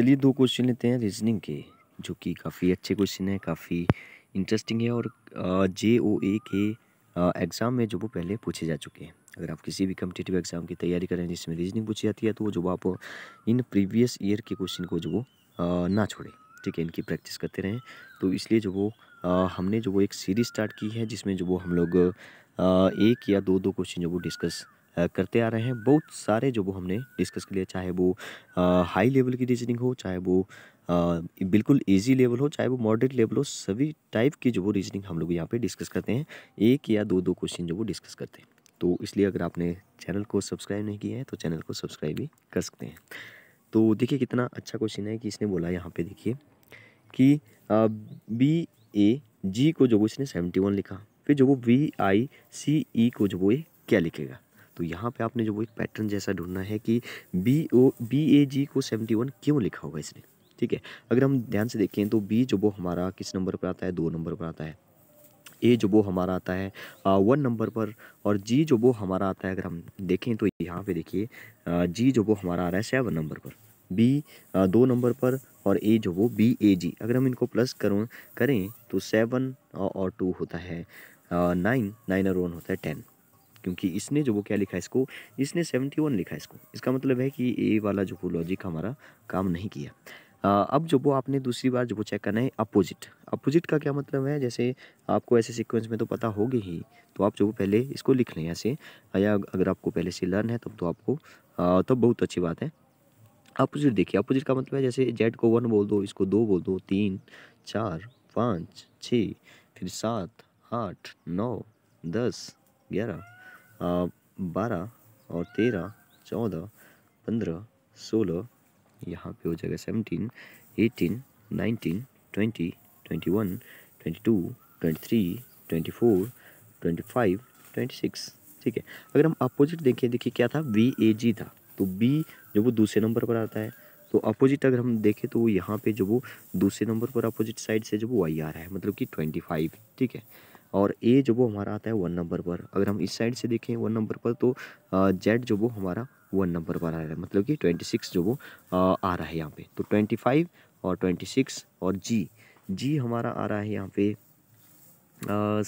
चलिए दो क्वेश्चन लेते हैं रीजनिंग के जो कि काफ़ी अच्छे क्वेश्चन हैं काफ़ी इंटरेस्टिंग है और जे ओ ए के एग्ज़ाम में जो वो पहले पूछे जा चुके हैं अगर आप किसी भी कम्पिटेटिव एग्ज़ाम की तैयारी करें जिसमें रीजनिंग पूछी जाती है तो वो जो आप इन प्रीवियस ईयर के क्वेश्चन को जो वो ना छोड़ें ठीक है इनकी प्रैक्टिस करते रहें तो इसलिए जो वो हमने जो वो एक सीरीज़ स्टार्ट की है जिसमें जो वो हम लोग एक या दो दो क्वेश्चन जो वो डिस्कस करते आ रहे हैं बहुत सारे जो वो हमने डिस्कस के लिए चाहे वो हाई लेवल की रीजनिंग हो चाहे वो आ, बिल्कुल इजी लेवल हो चाहे वो मॉडरेट लेवल हो सभी टाइप की जो वो रीजनिंग हम लोग यहाँ पे डिस्कस करते हैं एक या दो दो क्वेश्चन जो वो डिस्कस करते हैं तो इसलिए अगर आपने चैनल को सब्सक्राइब नहीं किया है तो चैनल को सब्सक्राइब भी कर सकते हैं तो देखिए कितना अच्छा क्वेश्चन है कि इसने बोला यहाँ पर देखिए कि बी ए जी को जो वो इसने सेवेंटी वन लिखा फिर जो वो वी आई सी ई को जो वो ये क्या लिखेगा तो यहाँ पे आपने जो वो एक पैटर्न जैसा ढूंढना है कि बी ओ बी ए जी को सेवेंटी वन क्यों लिखा होगा इसने ठीक है अगर हम ध्यान से देखें तो बी जो वो हमारा किस नंबर पर आता है दो नंबर पर आता है ए जो वो हमारा आता है वन नंबर पर और जी जो वो हमारा आता है अगर हम देखें तो यहाँ पर देखिए जी जो वो हमारा आ रहा है सेवन नंबर पर बी दो नंबर पर और ए जो वो बी ए जी अगर हम इनको प्लस करूँ करें तो सेवन और टू होता है नाइन नाइन और वन होता है टेन क्योंकि इसने जो वो क्या लिखा है इसको इसने सेवेंटी वन लिखा है इसको इसका मतलब है कि ए वाला जो वो लॉजिक हमारा काम नहीं किया आ, अब जो वो आपने दूसरी बार जो वो चेक करना है अपोजिट अपोजिट का क्या मतलब है जैसे आपको ऐसे सीक्वेंस में तो पता होगी ही तो आप जो वो पहले इसको लिख लें ऐसे या अगर आपको पहले से लर्न है तब तो आपको तब बहुत अच्छी बात है अपोजिट देखिए अपोजिट का मतलब है जैसे जेड को वन बोल दो इसको दो बोल दो तीन चार पाँच छः फिर सात आठ नौ दस ग्यारह बारह और तेरह चौदह पंद्रह सोलह यहाँ पे हो जाएगा seventeen eighteen nineteen twenty twenty one twenty two twenty three twenty four twenty five twenty six ठीक है अगर हम अपोजिट देखें देखिए क्या था वी ए जी था तो बी जो वो दूसरे नंबर पर आता है तो अपोजिट अगर हम देखें तो वो यहाँ पे जो वो दूसरे नंबर पर अपोजिट साइड से जो वो वाई आ रहा है मतलब कि ट्वेंटी फाइव ठीक है और ए जो वो हमारा आता है वन नंबर पर अगर हम इस साइड से देखें वन नंबर पर तो जेड जो वो हमारा वन नंबर पर आ रहा है मतलब कि ट्वेंटी सिक्स जो वो आ रहा है यहाँ पे तो ट्वेंटी फाइव और ट्वेंटी सिक्स और जी जी हमारा आ रहा है यहाँ पे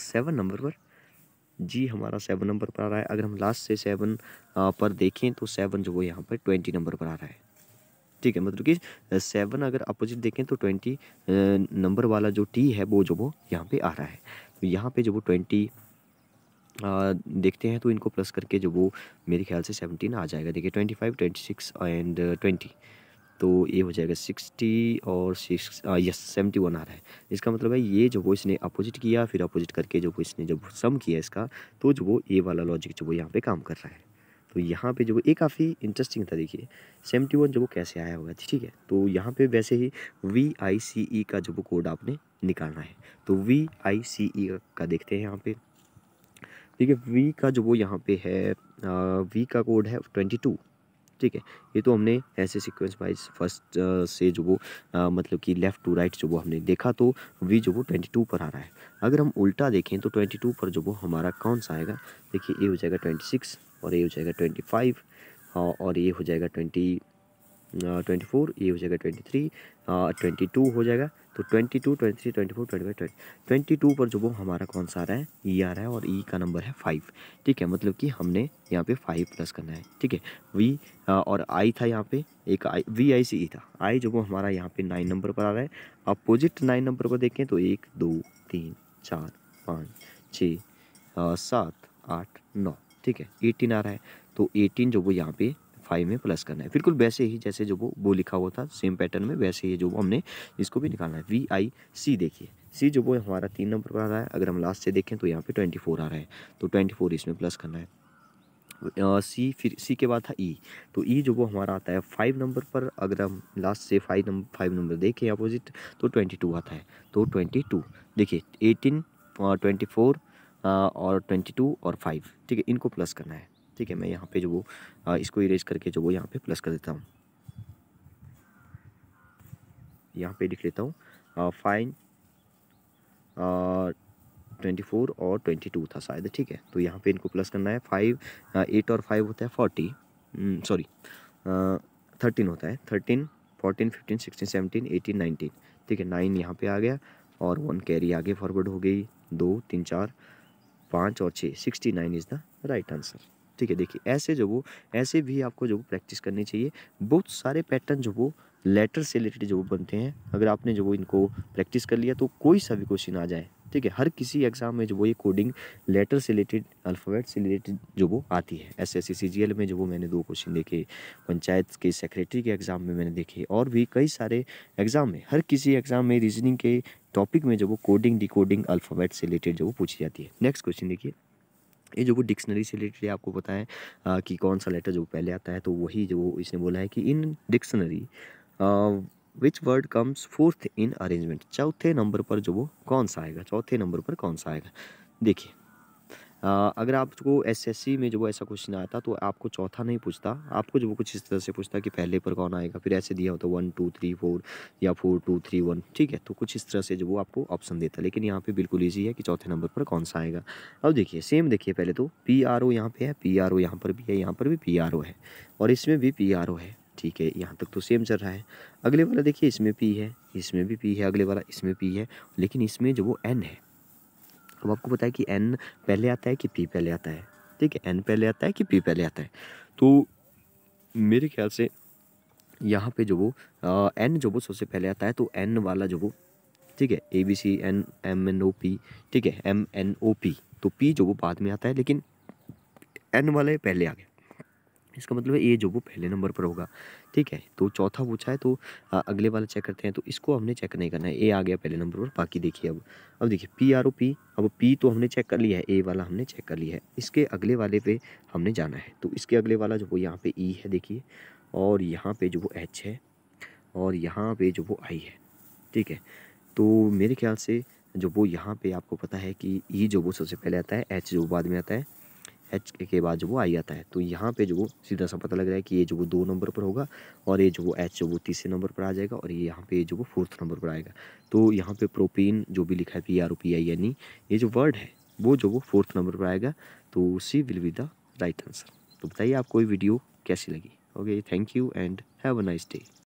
सेवन नंबर पर जी हमारा सेवन नंबर पर आ रहा है अगर हम लास्ट से सेवन पर देखें तो सेवन जो वो यहाँ पर ट्वेंटी नंबर पर आ रहा है ठीक है मतलब कि सेवन अगर अपोजिट देखें तो ट्वेंटी नंबर वाला जो टी है वो जो वो यहाँ पे आ रहा है तो यहाँ पे जब वो ट्वेंटी देखते हैं तो इनको प्लस करके जो वो मेरे ख्याल से सेवनटीन आ जाएगा देखिए twenty five twenty six and twenty तो ये हो जाएगा सिक्सटी और सिक्स यस सेवेंटी वन आ रहा है इसका मतलब है ये जो वो इसने अपोजिट किया फिर अपोजिट करके जो वो इसने जब सम किया इसका तो जो वो ए वाला लॉजिक जो वो यहाँ पे काम कर रहा है तो यहाँ पे जो ये काफ़ी इंटरेस्टिंग था देखिए सेवेंटी वन जो वो कैसे आया हुआ होगा ठीक है तो यहाँ पे वैसे ही वी आई सी ई का जो वो कोड आपने निकालना है तो वी आई सी ई का देखते हैं यहाँ पे ठीक है वी का जो वो यहाँ पे है वी का कोड है ट्वेंटी टू ठीक है ये तो हमने ऐसे सिक्वेंस वाइज फर्स्ट से जो वो आ, मतलब कि लेफ़्ट टू राइट जो वो हमने देखा तो वी जो वो ट्वेंटी टू पर आ रहा है अगर हम उल्टा देखें तो ट्वेंटी टू पर जो वो हमारा कौन सा आएगा देखिए ए हो जाएगा ट्वेंटी सिक्स और ये हो जाएगा ट्वेंटी फाइव हाँ, और ये हो जाएगा ट्वेंटी ट्वेंटी फोर ये हो जाएगा ट्वेंटी थ्री ट्वेंटी टू हो जाएगा तो twenty two twenty three twenty four twenty five twenty twenty two पर जो वो हमारा कौन सा आ रहा है ई e आ रहा है और ई e का नंबर है फाइव ठीक है मतलब कि हमने यहाँ पे फाइव प्लस करना है ठीक है वी हाँ, और आई था यहाँ पे एक आई वी आई सी ई था आई जो वो हमारा यहाँ पे नाइन नंबर पर आ रहा है अपोजिट नाइन नंबर पर देखें तो एक दो तीन चार पाँच छः हाँ, सात आठ नौ ठीक है एटीन आ रहा है तो एटीन जो वो यहाँ पे फाइव में प्लस करना है बिल्कुल वैसे ही जैसे जो वो वो लिखा हुआ था सेम पैटर्न में वैसे ही जो वो हमने इसको भी निकालना है वी आई सी देखिए सी जो वो हमारा तीन नंबर पर आ रहा है अगर हम लास्ट से देखें तो यहाँ पे ट्वेंटी फोर आ रहा है तो ट्वेंटी फोर इसमें प्लस करना है सी फिर सी के बाद था ई e. तो ई e जो वो हमारा आता है फाइव नंबर पर अगर हम लास्ट से फाइव नंबर फाइव नंबर देखें अपोजिट तो ट्वेंटी टू आता है तो ट्वेंटी टू देखिए एटीन ट्वेंटी फोर और ट्वेंटी टू और फाइव ठीक है इनको प्लस करना है ठीक है मैं यहाँ पे जो वो इसको इरेज करके जो वो यहाँ पे प्लस कर देता हूँ यहाँ पे लिख लेता हूँ फाइन ट्वेंटी फोर और ट्वेंटी टू था शायद ठीक है तो यहाँ पे इनको प्लस करना है फाइव एट और फाइव होता है फोर्टी सॉरी थर्टीन होता है thirteen fourteen fifteen sixteen seventeen eighteen nineteen ठीक है नाइन यहाँ पे आ गया और वन कैरी आगे फॉरवर्ड हो गई दो तीन चार पाँच और छः sixty nine is the right answer ठीक है देखिए ऐसे जो वो ऐसे भी आपको जो प्रैक्टिस करनी चाहिए बहुत सारे पैटर्न जो वो लेटर से रिलेटेड जो बनते हैं अगर आपने जो इनको प्रैक्टिस कर लिया तो कोई सा भी क्वेश्चन आ जाए ठीक है हर किसी एग्ज़ाम में जो वो ये कोडिंग लेटर से रिलेटेड अल्फ़ाबेट से रिलेटेड जो वो आती है एस एस सी में जो वो मैंने दो क्वेश्चन देखे पंचायत के सेक्रेटरी के एग्ज़ाम में मैंने देखे और भी कई सारे एग्ज़ाम में हर किसी एग्ज़ाम में रीजनिंग के टॉपिक में जो वो कोडिंग डिकोडिंग अल्फ़ाबेट से रिलेटेड जो वो पूछी जाती है नेक्स्ट क्वेश्चन देखिए ये जो वो डिक्शनरी से रिलेटेड आपको पता है कि कौन सा लेटर जो पहले आता है तो वही जो इसने बोला है कि in dictionary which word comes fourth in arrangement चौथे नंबर पर जो वो कौन सा आएगा चौथे नंबर पर कौन सा आएगा देखिए अगर आपको एसएससी में जो ऐसा क्वेश्चन आया था तो आपको चौथा नहीं पूछता आपको जो कुछ इस तरह से पूछता कि पहले पर कौन आएगा फिर ऐसे दिया होता वन टू थ्री फोर या फोर टू थ्री वन ठीक है तो कुछ इस तरह से जो वो आपको ऑप्शन देता लेकिन यहाँ पे बिल्कुल ईजी है कि चौथे नंबर पर कौन सा आएगा अब देखिए सेम देखिए पहले तो पी आर ओ यहाँ पर है पी आर ओ यहाँ पर भी है यहाँ पर भी पी आर ओ है और इसमें भी पी आर ओ है ठीक है यहाँ तक तो सेम चल रहा है अगले वाला देखिए इसमें पी है इसमें भी पी है अगले वाला इसमें पी है लेकिन इसमें जो वो एन है अब आपको पता है कि एन पहले आता है कि पी पहले आता है ठीक है एन पहले आता है कि पी पहले आता है तो मेरे ख्याल से यहाँ पे जो वो एन जो वो सबसे पहले आता है तो एन वाला जो वो ठीक है A B C N M N O P ठीक है एम एन ओ पी तो पी जो वो बाद में आता है लेकिन एन वाले पहले आ गए इसका मतलब है ए जो वो पहले नंबर पर होगा ठीक है तो चौथा पूछा है तो आ, अगले वाला चेक करते हैं तो इसको हमने चेक नहीं करना है ए आ गया पहले नंबर पर बाकी देखिए अब अब देखिए पी आर ओ पी अब पी तो हमने चेक कर लिया है ए वाला हमने चेक कर लिया है इसके अगले वाले पे हमने जाना है तो इसके अगले वाला जो वो यहाँ पर ई e है देखिए और यहाँ पर जो वो एच है और यहाँ पर जो वो आई है ठीक है तो मेरे ख्याल से जो वो यहाँ पर आपको पता है कि ई e जो वो सबसे पहले आता है एच जो बाद में आता है एच के बाद जो वो आई आता है तो यहाँ पे जो वो सीधा सा पता लग रहा है कि ये जो वो दो नंबर पर होगा और ये जो वो एच जो वो तीसरे नंबर पर आ जाएगा और ये यहाँ पे जो वो फोर्थ नंबर पर आएगा तो यहाँ पे प्रोपीन जो भी लिखा है P R O P I यानी ये जो वर्ड है वो जो वो फोर्थ नंबर पर आएगा तो C will be the right answer तो बताइए आपको ये वीडियो कैसी लगी okay thank you and have a nice day